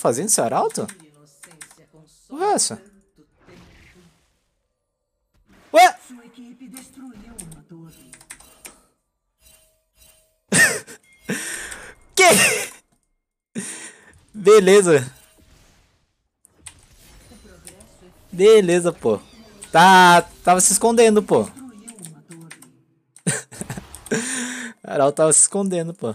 Fazendo saralto? O que é essa? Ué? que? Beleza. Beleza, pô. Tá, tava se escondendo, pô. Carol tava se escondendo, pô.